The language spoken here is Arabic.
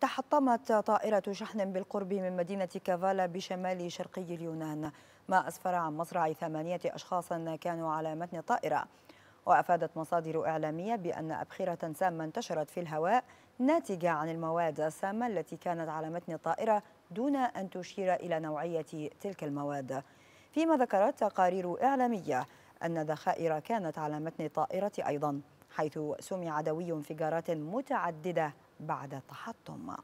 تحطمت طائرة شحن بالقرب من مدينة كافالا بشمال شرقي اليونان ما أسفر عن مصرع ثمانية أشخاص كانوا على متن الطائرة وأفادت مصادر إعلامية بأن أبخرة سامة انتشرت في الهواء ناتجة عن المواد السامة التي كانت على متن الطائرة دون أن تشير إلى نوعية تلك المواد فيما ذكرت تقارير إعلامية أن ذخائر كانت على متن الطائرة أيضاً حيث سمع دوي انفجارات متعددة بعد التحطم